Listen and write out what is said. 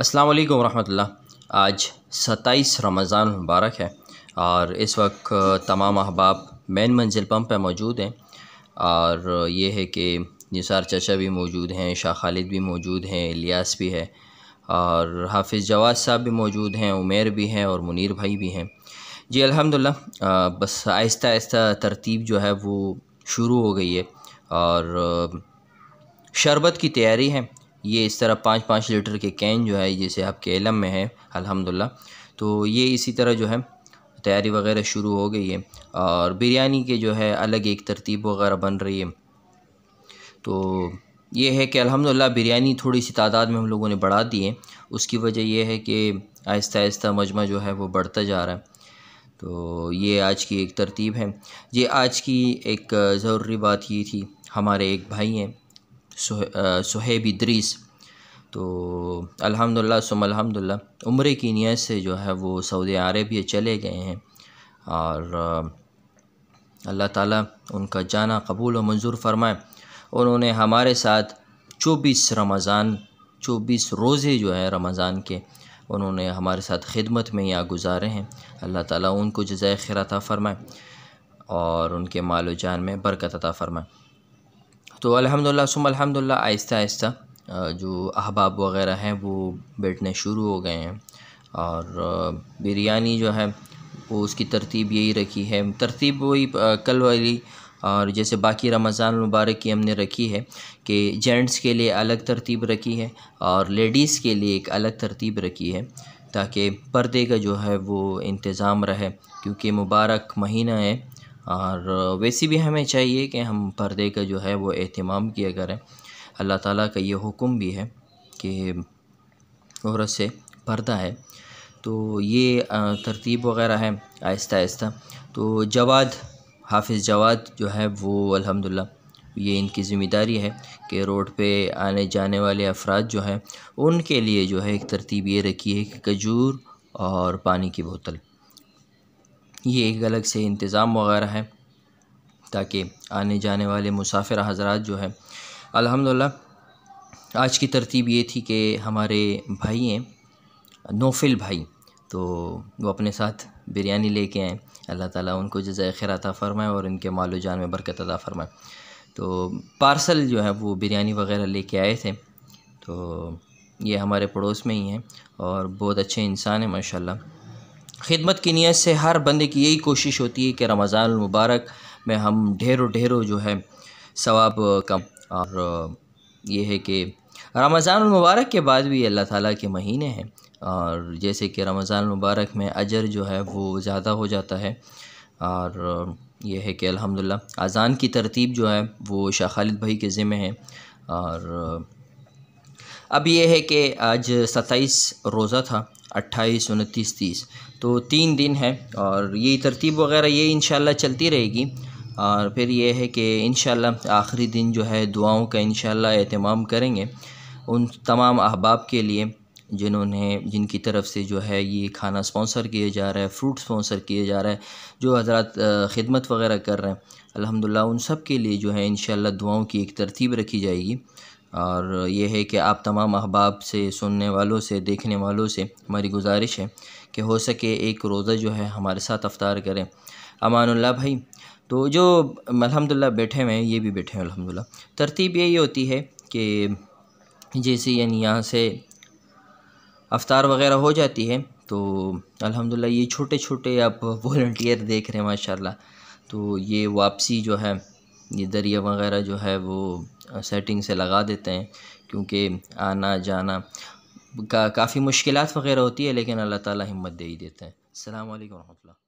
अस्सलाम वालेकुम रहमतुल्लाह आज 27 रमज़ान मुबारक है और इस वक्त तमाम अहबाब मेन मंजिल पंप पर मौजूद हैं और ये है कि निसार चचा भी मौजूद हैं शाह खालिद भी मौजूद हैं इलियास भी है और हाफिज़ जवाद साहब भी मौजूद हैं उमेर भी हैं और मुनीर भाई भी हैं जी अल्हम्दुलिल्लाह बस आहिस्ता आहिस्ता तरतीब जो है वो शुरू हो गई है और शरबत की तैयारी है ये इस तरह पाँच पाँच लीटर के कैन जो है जैसे आपके इलम में है अल्हम्दुलिल्लाह तो ये इसी तरह जो है तैयारी वगैरह शुरू हो गई है और बिरयानी के जो है अलग एक तरतीब वगैरह बन रही है तो ये है कि अल्हम्दुलिल्लाह बिरयानी थोड़ी सी तादाद में हम लोगों ने बढ़ा दी है उसकी वजह यह है कि आहिस्ता आहिस्ता मजमा जो है वो बढ़ता जा रहा है तो ये आज की एक तरतीब है ये आज की एक ज़रूरी बात ये थी हमारे एक भाई हैं सुहेब इद्रीस तो अल्हम्दुलिल्लाह सुम उम्र की नीयत से जो है वो सऊदी अरबिया चले गए हैं और अल्लाह ताला उनका जाना कबूल और मंजूर फरमाए उन्होंने हमारे साथ चौबीस रमज़ान चौबीस रोज़े जो है रमज़ान के उन्होंने हमारे साथ खिदमत में यहाँ गुजारे हैं अल्लाह ताला उनको जजाय खिराता फ़रमाए और उनके माल जान में बरकत अता फ़रमाए तो अल्हम्दुलिल्लाह सुम अल्हम्दुलिल्लाह आहिस्ता आहिस्ता जो अहबाब वग़ैरह हैं वो बैठने शुरू हो गए हैं और बिरयानी जो है वो उसकी तरतीब यही रखी है तरतीब वही कल वाली और जैसे बाकी रमज़ान मुबारक की हमने रखी है कि जेंट्स के लिए अलग तरतीब रखी है और लेडीज़ के लिए एक अलग तरतीब रखी है ताकि पर्दे का जो है वो इंतज़ाम रहे क्योंकि मुबारक महीना है और वैसी भी हमें चाहिए कि हम पर्दे का जो है वो अहतमाम किया करें अल्लाह ताला का ये हुक्म भी है कि औरत से पर्दा है तो ये तरतीब वगैरह है आहिस्ता आहिस्ता तो जवाद हाफिज़ जवाद जो है वो अल्हम्दुलिल्लाह ये इनकी ज़िम्मेदारी है कि रोड पे आने जाने वाले अफराद जो हैं उनके लिए जो है एक तरतीब ये रखी है कि खजूर और पानी की बोतल ये एक अलग से इंतज़ाम वग़ैरह है ताकि आने जाने वाले मुसाफिर हजरात जो है अल्हम्दुलिल्लाह आज की तरतीब ये थी कि हमारे भाई हैं नोफिल भाई तो वो अपने साथ बिरयानी लेके आए अल्लाह ताला उनको जजा खैर अता फ़रमाए और इनके मालो जान में बरकत अदा फ़रमाए तो पार्सल जो है वो बिरयानी वगैरह लेके आए थे तो ये हमारे पड़ोस में ही हैं और बहुत अच्छे इंसान हैं माशाल्लाह खिदमत की नीयत से हर बंदे की यही कोशिश होती है कि रमज़ान मुबारक में हम ढेरों ढेरों जो है सवाब का और ये है कि रमज़ान मुबारक के बाद भी अल्लाह ताला के महीने हैं और जैसे कि रमज़ान मुबारक में अजर जो है वो ज़्यादा हो जाता है और यह है कि अल्हम्दुलिल्लाह अज़ान की तरतीब जो है वो शाह खालिद भाई के ज़िम्मे है और अब ये है कि आज सत्ताईस रोज़ा था अट्ठाईस उनतीस तीस तो तीन दिन है और ये तरतीब वगैरह ये इन चलती रहेगी और फिर ये है कि इन आखिरी दिन जो है दुआओं का इन अहतमाम करेंगे उन तमाम अहबाब के लिए जिन्होंने जिनकी तरफ से जो है ये खाना स्पॉन्सर किया जा रहा है फ्रूट स्पॉन्सर किया जा रहा है जो हजरत ख़िदमत वगैरह कर रहे हैं अल्हम्दुलिल्लाह उन सब के लिए जो है इन दुआओं की एक तरतीब रखी जाएगी और ये है कि आप तमाम अहबाब से सुनने वालों से देखने वालों से हमारी गुजारिश है कि हो सके एक रोज़ा जो है हमारे साथ अफ्तार करें अमानुल्लाह भाई तो जो अलहमदिल्ला बैठे हुए हैं ये भी बैठे हैं अलहमदिल्ला तरतीब यही होती है कि जैसे यानी यहाँ से अफ्तार वगैरह हो जाती है तो अल्हम्दुलिल्लाह ये छोटे छोटे आप वॉल्टियर देख रहे हैं माशाल्लाह तो ये वापसी जो है ये दरिया वग़ैरह जो है वो सेटिंग से लगा देते हैं क्योंकि आना जाना का काफ़ी मुश्किलात वग़ैरह होती है लेकिन अल्लाह ताला हिम्मत दे ही देते हैं अल्लाम वरह